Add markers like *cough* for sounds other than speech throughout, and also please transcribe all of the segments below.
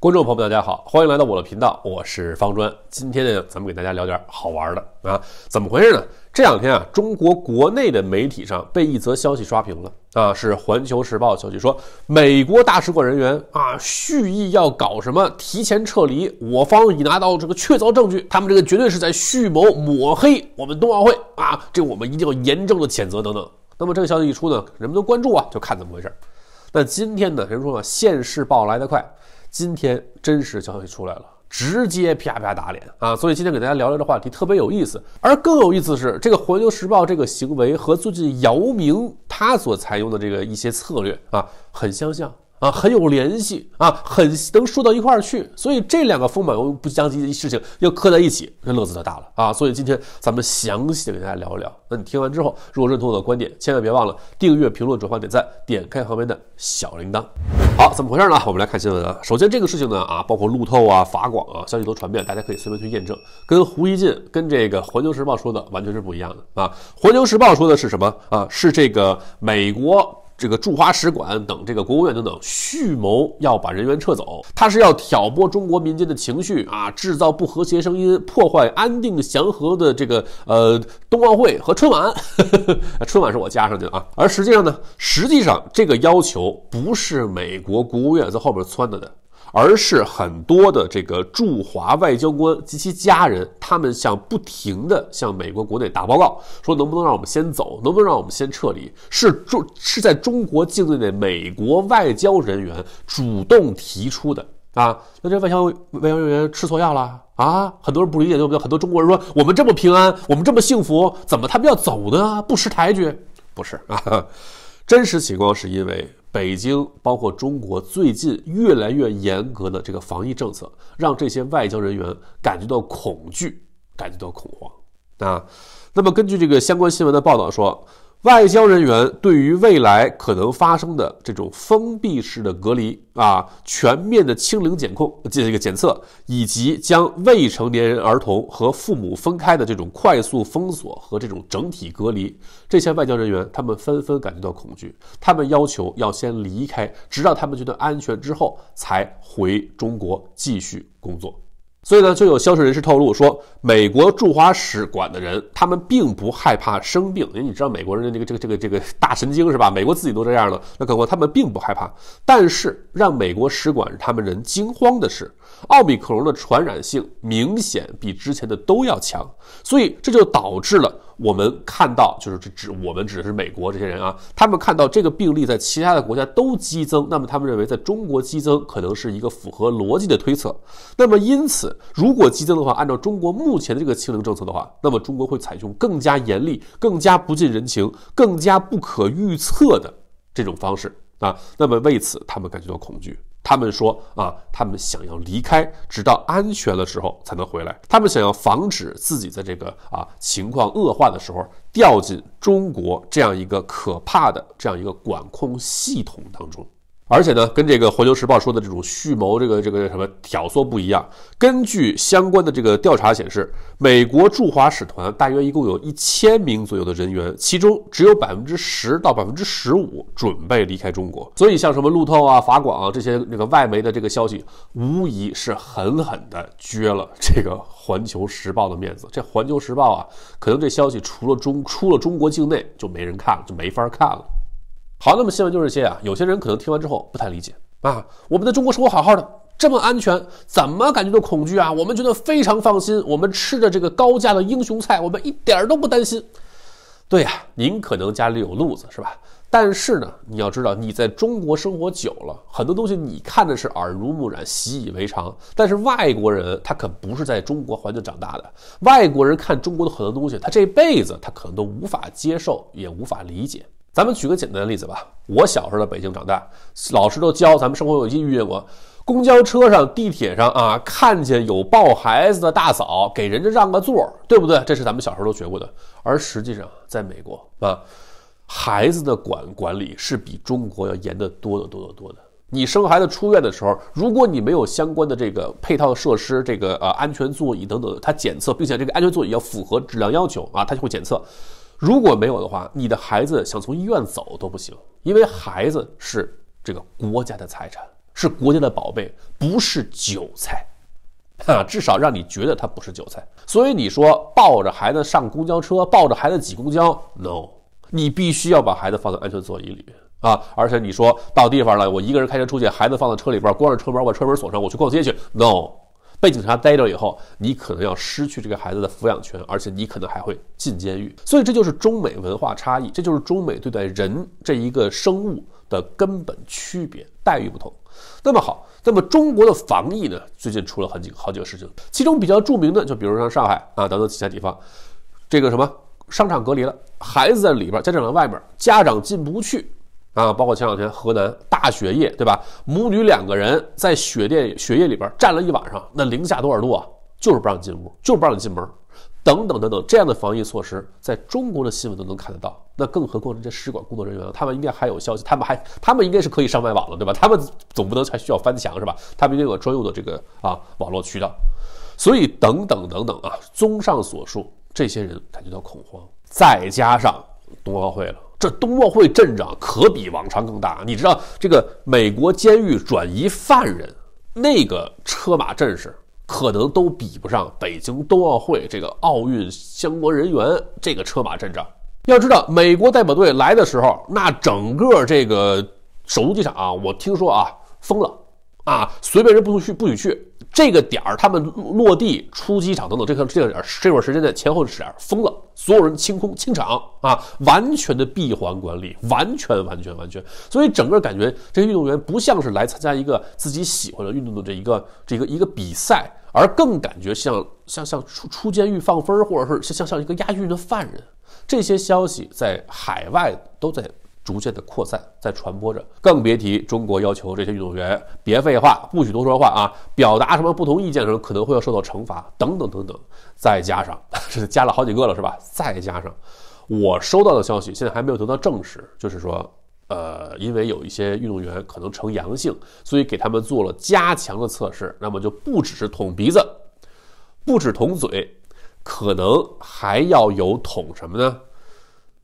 观众朋友们，大家好，欢迎来到我的频道，我是方砖。今天呢，咱们给大家聊点好玩的啊，怎么回事呢？这两天啊，中国国内的媒体上被一则消息刷屏了啊，是《环球时报》消息说，美国大使馆人员啊，蓄意要搞什么提前撤离，我方已拿到这个确凿证据，他们这个绝对是在蓄谋抹黑我们冬奥会啊，这我们一定要严正的谴责等等。那么这个消息一出呢，人们的关注啊，就看怎么回事。那今天呢，人说说现世报来得快。今天真实消息出来了，直接啪啪打脸啊！所以今天给大家聊聊这话题特别有意思，而更有意思是，这个《环球时报》这个行为和最近姚明他所采用的这个一些策略啊，很相像。啊，很有联系啊，很能说到一块儿去，所以这两个风马牛不相及的事情要磕在一起，那乐子就大了啊！所以今天咱们详细的给大家聊一聊。那你听完之后，如果认同我的观点，千万别忘了订阅、评论、转发、点赞，点开旁边的小铃铛。好，怎么回事呢？我们来看新闻啊。首先，这个事情呢，啊，包括路透啊、法广啊，消息都传遍，大家可以随便去验证。跟胡一进、跟这个《环球时报》说的完全是不一样的啊。《环球时报》说的是什么啊？是这个美国。这个驻华使馆等，这个国务院等等，蓄谋要把人员撤走，他是要挑拨中国民间的情绪啊，制造不和谐声音，破坏安定祥和的这个呃冬奥会和春晚，*laughs* 春晚是我加上去的啊。而实际上呢，实际上这个要求不是美国国务院在后边撺着的。而是很多的这个驻华外交官及其家人，他们想不停的向美国国内打报告，说能不能让我们先走，能不能让我们先撤离，是中是在中国境内的美国外交人员主动提出的啊。那这外交外交人员吃错药了啊？很多人不理解，对不对？很多中国人说我们这么平安，我们这么幸福，怎么他们要走呢？不识抬举？不是啊，*laughs* 真实情况是因为。北京包括中国最近越来越严格的这个防疫政策，让这些外交人员感觉到恐惧，感觉到恐慌啊。那么根据这个相关新闻的报道说。外交人员对于未来可能发生的这种封闭式的隔离啊、全面的清零检控进行一个检测，以及将未成年人儿童和父母分开的这种快速封锁和这种整体隔离，这些外交人员他们纷纷感觉到恐惧，他们要求要先离开，直到他们觉得安全之后才回中国继续工作。所以呢，就有消息人士透露说，美国驻华使馆的人，他们并不害怕生病，因为你知道美国人的这个这个这个这个大神经是吧？美国自己都这样了，那何况他们并不害怕。但是让美国使馆他们人惊慌的是。奥密克戎的传染性明显比之前的都要强，所以这就导致了我们看到，就是这指我们指的是美国这些人啊，他们看到这个病例在其他的国家都激增，那么他们认为在中国激增可能是一个符合逻辑的推测。那么因此，如果激增的话，按照中国目前的这个清零政策的话，那么中国会采用更加严厉、更加不近人情、更加不可预测的这种方式啊。那么为此，他们感觉到恐惧。他们说啊，他们想要离开，直到安全的时候才能回来。他们想要防止自己在这个啊情况恶化的时候掉进中国这样一个可怕的这样一个管控系统当中。而且呢，跟这个《环球时报》说的这种蓄谋、这个这个什么挑唆不一样。根据相关的这个调查显示，美国驻华使团大约一共有一千名左右的人员，其中只有百分之十到百分之十五准备离开中国。所以，像什么路透啊、法广啊这些那个外媒的这个消息，无疑是狠狠的撅了这个《环球时报》的面子。这《环球时报》啊，可能这消息除了中出了中国境内就没人看了，就没法看了。好，那么新闻就这些啊。有些人可能听完之后不太理解啊。我们的中国生活好好的，这么安全，怎么感觉到恐惧啊？我们觉得非常放心，我们吃着这个高价的英雄菜，我们一点儿都不担心。对呀，您可能家里有路子是吧？但是呢，你要知道，你在中国生活久了，很多东西你看的是耳濡目染、习以为常。但是外国人他可不是在中国环境长大的，外国人看中国的很多东西，他这辈子他可能都无法接受，也无法理解。咱们举个简单的例子吧。我小时候在北京长大，老师都教咱们生活有仪，预约我，公交车上、地铁上啊，看见有抱孩子的大嫂，给人家让个座，对不对？这是咱们小时候都学过的。而实际上，在美国啊，孩子的管管理是比中国要严得多得多得多的。你生孩子出院的时候，如果你没有相关的这个配套设施，这个呃安全座椅等等，它检测，并且这个安全座椅要符合质量要求啊，它就会检测。如果没有的话，你的孩子想从医院走都不行，因为孩子是这个国家的财产，是国家的宝贝，不是韭菜，*laughs* 啊，至少让你觉得他不是韭菜。所以你说抱着孩子上公交车，抱着孩子挤公交，no，你必须要把孩子放在安全座椅里面啊。而且你说到地方了，我一个人开车出去，孩子放在车里边，关着车门，把车门锁上，我去逛街去，no。被警察逮着以后，你可能要失去这个孩子的抚养权，而且你可能还会进监狱。所以这就是中美文化差异，这就是中美对待人这一个生物的根本区别，待遇不同。那么好，那么中国的防疫呢？最近出了很几个好几个事情，其中比较著名的就比如像上海啊等等其他地方，这个什么商场隔离了，孩子在里边，家长在外面，家长进不去。啊，包括前两天河南大雪夜，对吧？母女两个人在雪电雪夜里边站了一晚上，那零下多少度啊？就是不让进屋，就是不让进门，等等等等，这样的防疫措施在中国的新闻都能看得到。那更何况这些使馆工作人员，他们应该还有消息，他们还他们应该是可以上外网了，对吧？他们总不能还需要翻墙是吧？他们也有专用的这个啊网络渠道。所以等等等等啊，综上所述，这些人感觉到恐慌，再加上冬奥会了。这冬奥会阵仗可比往常更大，你知道这个美国监狱转移犯人那个车马阵势，可能都比不上北京冬奥会这个奥运相关人员这个车马阵仗。要知道，美国代表队来的时候，那整个这个首都机场，啊，我听说啊，疯了啊，随便人不能去，不许去。这个点儿，他们落地、出机场等等，这个这个点儿，这段时间的前后点儿疯了，所有人清空、清场啊，完全的闭环管理，完全、完全、完全，所以整个感觉这些运动员不像是来参加一个自己喜欢的运动的这一个、这个、一个比赛，而更感觉像像像出出监狱放分儿，或者是像像像一个押运的犯人。这些消息在海外都在。逐渐的扩散，在传播着，更别提中国要求这些运动员别废话，不许多说话啊，表达什么不同意见的时候，可能会要受到惩罚等等等等。再加上 *laughs* 是加了好几个了，是吧？再加上我收到的消息，现在还没有得到证实，就是说，呃，因为有一些运动员可能呈阳性，所以给他们做了加强的测试。那么就不只是捅鼻子，不止捅嘴，可能还要有捅什么呢？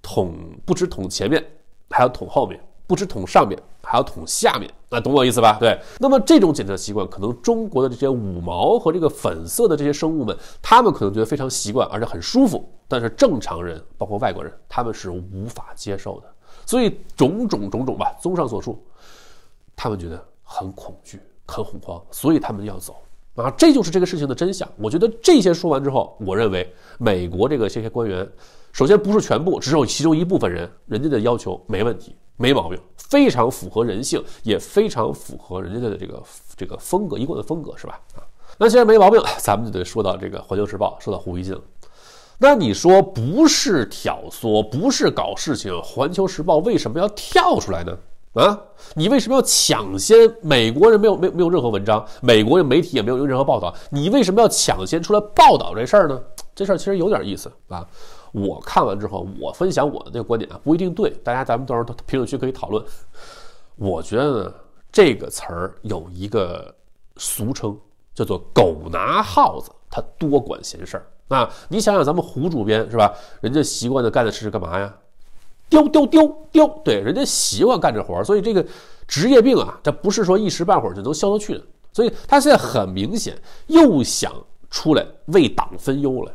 捅不止捅前面。还要捅后面，不止捅上面，还要捅下面，那懂我意思吧？对，那么这种检测习惯，可能中国的这些五毛和这个粉色的这些生物们，他们可能觉得非常习惯，而且很舒服，但是正常人，包括外国人，他们是无法接受的。所以种种种种吧，综上所述，他们觉得很恐惧、很恐慌，所以他们要走。啊，这就是这个事情的真相。我觉得这些说完之后，我认为美国这个这些官员，首先不是全部，只有其中一部分人，人家的要求没问题，没毛病，非常符合人性，也非常符合人家的这个这个风格，一贯的风格是吧？啊，那既然没毛病，咱们就得说到这个《环球时报》，说到胡锡进了。那你说不是挑唆，不是搞事情，《环球时报》为什么要跳出来呢？啊，你为什么要抢先？美国人没有没没有任何文章，美国的媒体也没有任何报道，你为什么要抢先出来报道这事儿呢？这事儿其实有点意思啊。我看完之后，我分享我的那个观点啊，不一定对，大家咱们到时候评论区可以讨论。我觉得呢，这个词儿有一个俗称，叫做“狗拿耗子”，他多管闲事儿啊。你想想，咱们胡主编是吧？人家习惯的干的事是干嘛呀？丢丢丢丢，对人家习惯干这活儿，所以这个职业病啊，它不是说一时半会儿就能消得去的。所以他现在很明显又想出来为党分忧了，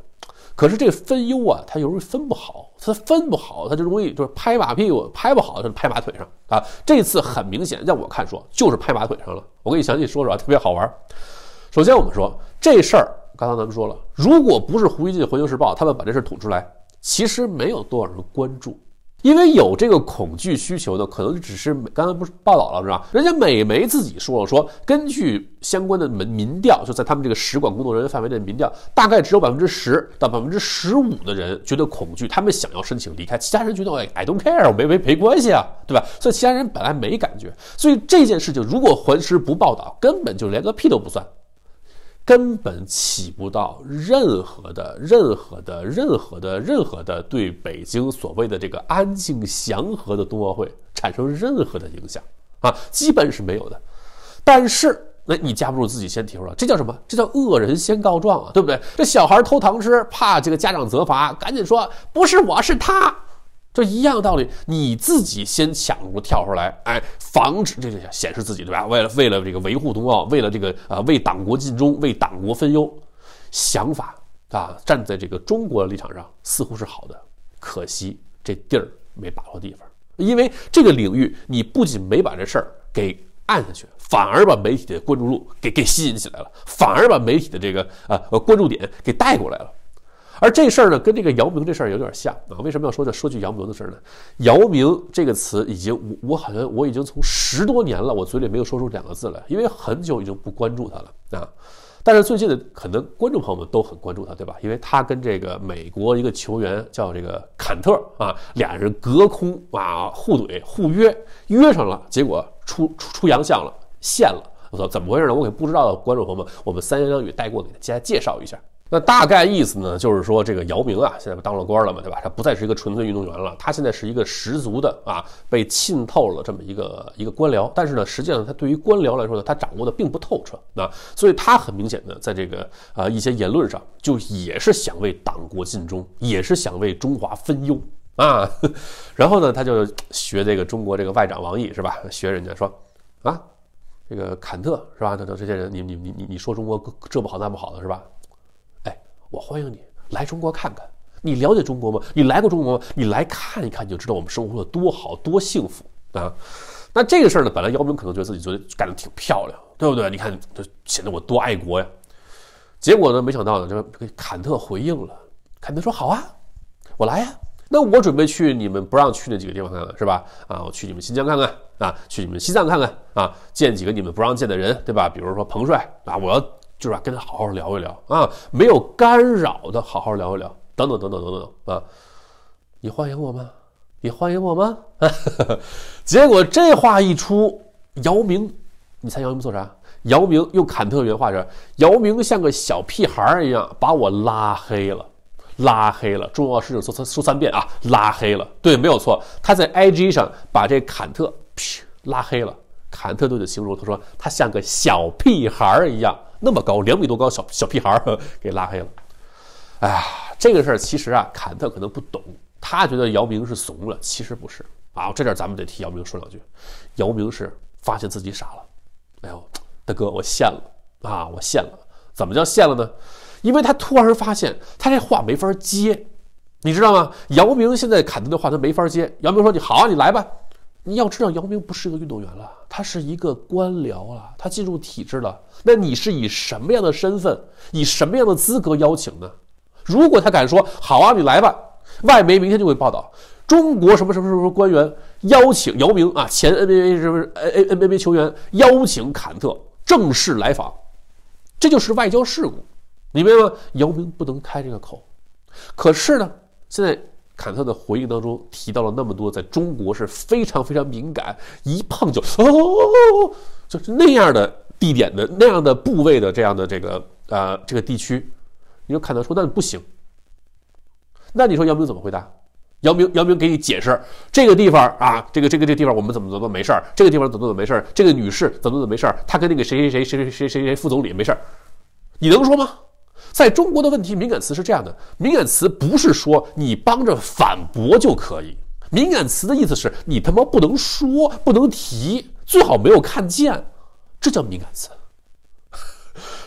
可是这分忧啊，他有时分不好，他分不好，他就容易就是拍马屁，我拍不好就拍马腿上啊。这次很明显，在我看说就是拍马腿上了。我给你详细说说，特别好玩。首先我们说这事儿，刚刚咱们说了，如果不是胡锡进环球时报他们把这事儿捅出来，其实没有多少人关注。因为有这个恐惧需求呢，可能只是刚才不是报道了是吧？人家美媒自己说了，说根据相关的民民调，就在他们这个使馆工作人员范围内的民调，大概只有百分之十到百分之十五的人觉得恐惧，他们想要申请离开，其他人觉得哎 I don't care，我没没没关系啊，对吧？所以其他人本来没感觉，所以这件事情如果环球时不报道，根本就连个屁都不算。根本起不到任何的、任何的、任何的、任何的对北京所谓的这个安静祥和的冬奥会产生任何的影响啊，基本是没有的。但是，那你架不住自己先提出来，这叫什么？这叫恶人先告状啊，对不对？这小孩偷糖吃，怕这个家长责罚，赶紧说不是我，是他。就一样道理，你自己先抢着跳出来，哎，防止这个显示自己，对吧？为了为了这个维护冬奥，为了这个呃为党国尽忠，为党国分忧，想法啊，站在这个中国的立场上似乎是好的，可惜这地儿没把握地方，因为这个领域你不仅没把这事儿给按下去，反而把媒体的关注度给给吸引起来了，反而把媒体的这个啊关注点给带过来了。而这事儿呢，跟这个姚明这事儿有点像啊。为什么要说这说句姚明的事儿呢。姚明这个词已经，我我好像我已经从十多年了，我嘴里没有说出两个字来，因为很久已经不关注他了啊。但是最近的可能观众朋友们都很关注他，对吧？因为他跟这个美国一个球员叫这个坎特啊，俩人隔空啊互怼互约约上了，结果出出出洋相了，现了。我操，怎么回事呢？我给不知道的观众朋友们，我们三言两语带过，给大家介绍一下。那大概意思呢，就是说这个姚明啊，现在不当了官了嘛，对吧？他不再是一个纯粹运动员了，他现在是一个十足的啊，被浸透了这么一个一个官僚。但是呢，实际上他对于官僚来说呢，他掌握的并不透彻。啊，所以，他很明显的在这个啊一些言论上，就也是想为党国尽忠，也是想为中华分忧啊。*laughs* 然后呢，他就学这个中国这个外长王毅是吧？学人家说啊，这个坎特是吧？等等这些人，你你你你你说中国这不好那不好的是吧？我欢迎你来中国看看，你了解中国吗？你来过中国吗？你来看一看，你就知道我们生活的多好多幸福啊！那这个事儿呢，本来姚明可能觉得自己昨天干得挺漂亮，对不对？你看，这显得我多爱国呀。结果呢，没想到呢，这个坎特回应了，坎特说：“好啊，我来呀。那我准备去你们不让去那几个地方看看，是吧？啊，我去你们新疆看看，啊，去你们西藏看看，啊，见几个你们不让见的人，对吧？比如说彭帅，啊，我要。”就是啊，跟他好好聊一聊啊，没有干扰的好好聊一聊，等等等等等等啊！你欢迎我吗？你欢迎我吗？*laughs* 结果这话一出，姚明，你猜姚明做啥？姚明用坎特原话是：“姚明像个小屁孩儿一样把我拉黑了，拉黑了。”重要事情说三说三遍啊！拉黑了，对，没有错，他在 IG 上把这坎特 p 拉黑了。坎特对的形容，他说他像个小屁孩儿一样。那么高，两米多高，小小屁孩儿 *laughs* 给拉黑了。哎呀，这个事儿其实啊，坎特可能不懂，他觉得姚明是怂了，其实不是啊。这点咱们得替姚明说两句，姚明是发现自己傻了。哎呦，大哥，我线了啊，我线了。怎么叫线了呢？因为他突然发现他这话没法接，你知道吗？姚明现在坎特的话他没法接。姚明说：“你好，你来吧。”你要知道，姚明不是一个运动员了，他是一个官僚了，他进入体制了。那你是以什么样的身份，以什么样的资格邀请呢？如果他敢说好啊，你来吧，外媒明天就会报道，中国什么什么什么官员邀请姚明啊，前 NBA 什么 N N NBA 球员邀请坎特正式来访，这就是外交事故，明白吗？姚明不能开这个口。可是呢，现在。坎特的回应当中提到了那么多，在中国是非常非常敏感，一碰就哦，就是那样的地点的那样的部位的这样的这个呃这个地区，你说坎特说那不行，那你说姚明怎么回答？姚明姚明给你解释，这个地方啊，这个这个这地方我们怎么怎么没事儿，这个地方怎么怎么没事儿，这个女士怎么怎么没事儿，她跟那个谁谁谁谁谁谁谁谁副总理没事儿，你能说吗？在中国的问题敏感词是这样的，敏感词不是说你帮着反驳就可以，敏感词的意思是你他妈不能说，不能提，最好没有看见，这叫敏感词。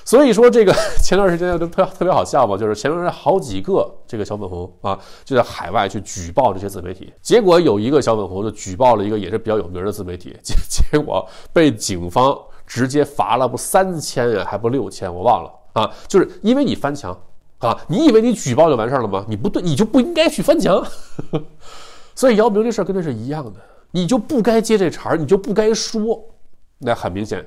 所以说这个 *laughs* 前段时间就特特别好笑嘛，就是前段时间好几个这个小粉红啊就在海外去举报这些自媒体，结果有一个小粉红就举报了一个也是比较有名的自媒体，结结果被警方直接罚了不三千呀，还不六千，我忘了。啊，就是因为你翻墙啊，你以为你举报就完事儿了吗？你不对，你就不应该去翻墙。*laughs* 所以姚明这事儿跟那是一样的，你就不该接这茬儿，你就不该说。那很明显，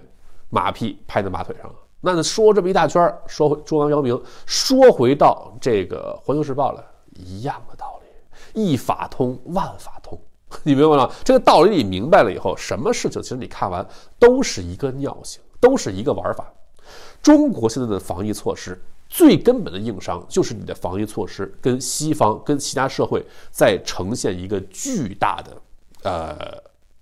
马屁拍在马腿上了。那说这么一大圈儿，说中央姚明，说回到这个《环球时报》了，一样的道理，一法通万法通。*laughs* 你明白吗？这个道理，你明白了以后，什么事情其实你看完都是一个尿性，都是一个玩法。中国现在的防疫措施最根本的硬伤，就是你的防疫措施跟西方、跟其他社会在呈现一个巨大的，呃，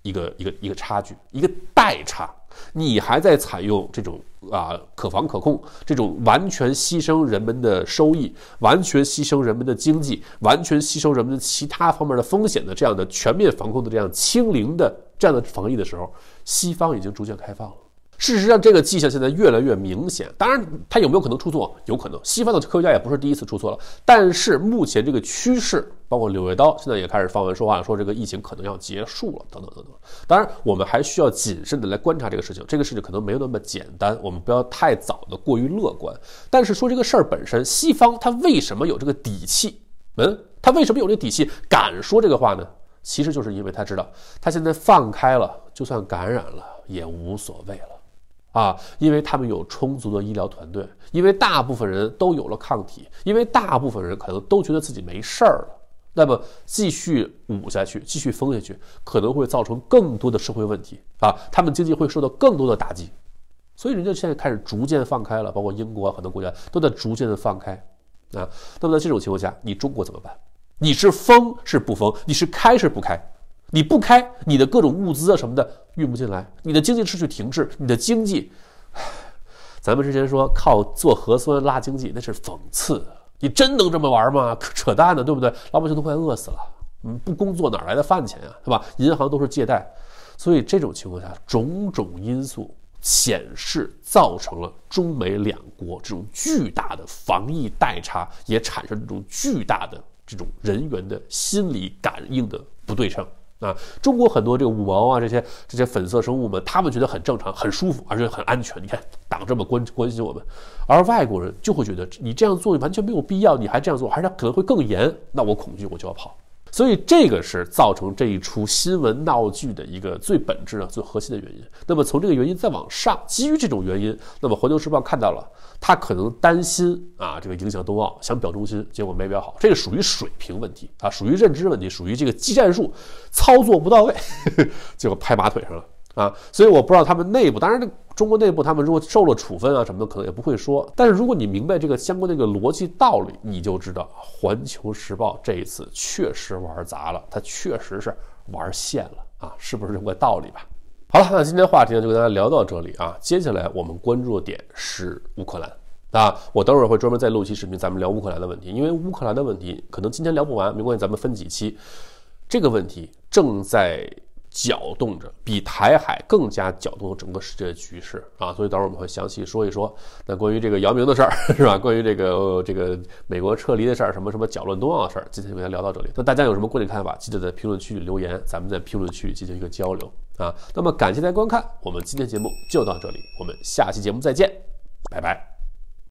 一个一个一个差距，一个代差。你还在采用这种啊可防可控这种完全牺牲人们的收益、完全牺牲人们的经济、完全牺牲人们的其他方面的风险的这样的全面防控的这样清零的这样的防疫的时候，西方已经逐渐开放了。事实上，这个迹象现在越来越明显。当然，它有没有可能出错？有可能。西方的科学家也不是第一次出错了。但是，目前这个趋势，包括《柳叶刀》，现在也开始放文说话，说这个疫情可能要结束了，等等等等。当然，我们还需要谨慎的来观察这个事情。这个事情可能没有那么简单，我们不要太早的过于乐观。但是，说这个事儿本身，西方他为什么有这个底气？嗯，他为什么有这个底气敢说这个话呢？其实就是因为他知道，他现在放开了，就算感染了也无所谓了。啊，因为他们有充足的医疗团队，因为大部分人都有了抗体，因为大部分人可能都觉得自己没事儿了，那么继续捂下去，继续封下去，可能会造成更多的社会问题啊，他们经济会受到更多的打击，所以人家现在开始逐渐放开了，包括英国很多国家都在逐渐的放开啊，那么在这种情况下，你中国怎么办？你是封是不封？你是开是不开？你不开，你的各种物资啊什么的运不进来，你的经济秩序停滞，你的经济，咱们之前说靠做核酸拉经济那是讽刺，你真能这么玩吗？扯淡呢，对不对？老百姓都快饿死了，嗯，不工作哪来的饭钱啊，是吧？银行都是借贷，所以这种情况下，种种因素显示造成了中美两国这种巨大的防疫代差，也产生这种巨大的这种人员的心理感应的不对称。啊，中国很多这个五毛啊，这些这些粉色生物们，他们觉得很正常、很舒服，而且很安全。你看，党这么关关心我们，而外国人就会觉得你这样做完全没有必要，你还这样做，还是他可能会更严，那我恐惧，我就要跑。所以这个是造成这一出新闻闹剧的一个最本质啊、最核心的原因。那么从这个原因再往上，基于这种原因，那么环球时报看到了，他可能担心啊，这个影响冬奥，想表忠心，结果没表好，这个属于水平问题啊，属于认知问题，属于这个技战术操作不到位，结果拍马腿上了。啊，所以我不知道他们内部，当然这中国内部，他们如果受了处分啊什么的，可能也不会说。但是如果你明白这个相关的一个逻辑道理，你就知道《环球时报》这一次确实玩砸了，它确实是玩线了啊，是不是这么个道理吧？好了，那今天话题呢就跟大家聊到这里啊，接下来我们关注的点是乌克兰啊，我等会儿会专门再录一期视频，咱们聊乌克兰的问题，因为乌克兰的问题可能今天聊不完，没关系，咱们分几期。这个问题正在。搅动着，比台海更加搅动整个世界的局势啊！所以到时候我们会详细说一说，那关于这个姚明的事儿 *laughs* 是吧？关于这个这个美国撤离的事儿，什么什么搅乱东奥的事儿，今天就先大家聊到这里。那大家有什么观点看法，记得在评论区里留言，咱们在评论区进行一个交流啊！那么感谢大家观看，我们今天节目就到这里，我们下期节目再见，拜拜。